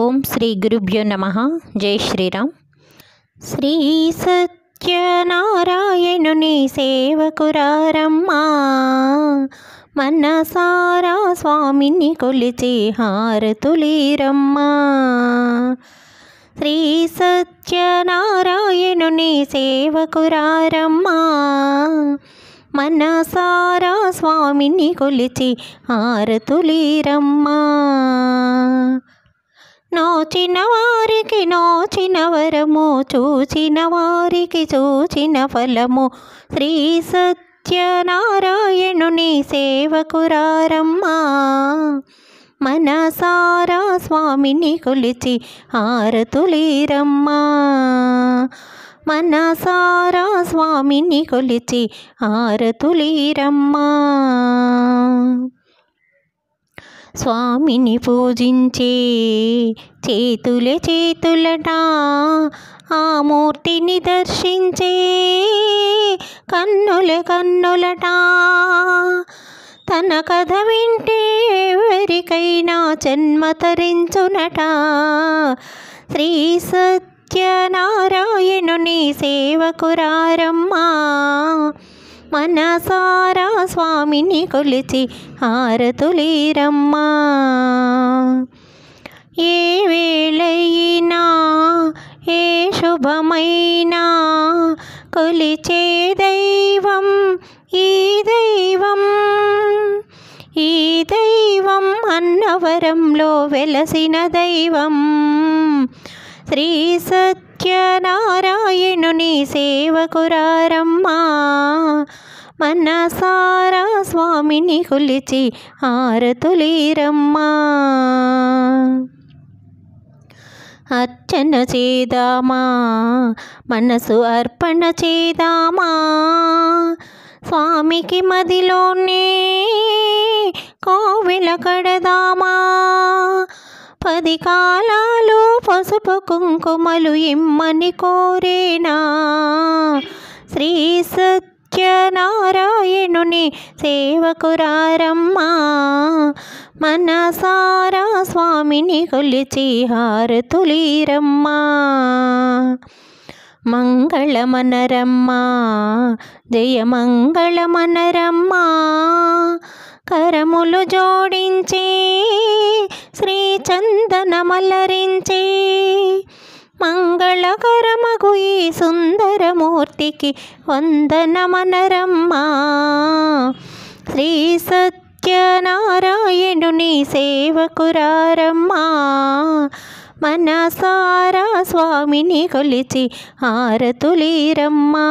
ఓం శ్రీ గురుభ్యో నమ జై శ్రీరామ్ శ్రీ సత్యనారాయణుని సేవకురారమ్మా మనసారా స్వామిని కొలిచి హారతులీరమ్మా శ్రీ సత్యనారాయణుని సేవకురారమ్మా మనసారా స్వామిని కొలిచి హారతులీరమ్మా నోచిన వారికి నోచిన వరము చూచిన వారికి చూచిన ఫలము శ్రీ సత్యనారాయణుని సేవకురారమ్మా మనసారా స్వామిని కొలిచి ఆరతులీరమ్మా మనసారా స్వామిని కొలిచి ఆరతులీరమ్మా స్వామిని పూజించే చేతుల చేతులట ఆ మూర్తిని దర్శించే కన్నుల కన్నులట తన కథ వింటే ఎవరికైనా జన్మ తరించునట శ్రీ సత్యనారాయణుని సేవకురారమ్మా మనసారా స్వామిని కొలిచి హారతులీరమ్మా ఏ వేళయినా ఏ శుభమైనా కొలిచే దైవం ఈ దైవం ఈ దైవం అన్నవరంలో వెలసిన దైవం శ్రీ సత్ సత్యనారాయణుని సేవకురారమ్మా మనసారా స్వామిని కొలిచి ఆరతులీరమ్మా అర్చన చేదామా మనసు అర్పణ చేదామా స్వామికి మదిలోనే కోవిల కడదామా పది కాలాలు పసుపు కుంకుమలు ఇమ్మని కోరేనా శ్రీ సత్యనారాయణుని సేవకురారమ్మా మనసారా స్వామిని కొలిచి హారతులీరమ్మా మంగళమనరమ్మా జయ మంగళమనరమ్మా కరములు జోడించే చందనమలరించే మంగళకరమగు ఈ సుందరమూర్తికి వందనమనరమ్మా శ్రీ సత్యనారాయణుని సేవకురారమ్మా మనసారా స్వామిని కొలిచి ఆరతులీరమ్మా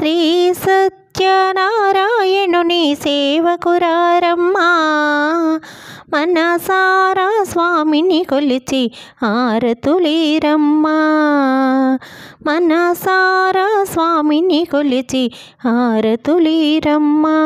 శ్రీ సత్యనారాయణుని సేవకురారమ్మా మనసారా స్వామిని కొలిచి ఆరతులేరమ్మా మనసారా స్వామిని కొలిచి ఆరతులేరమ్మా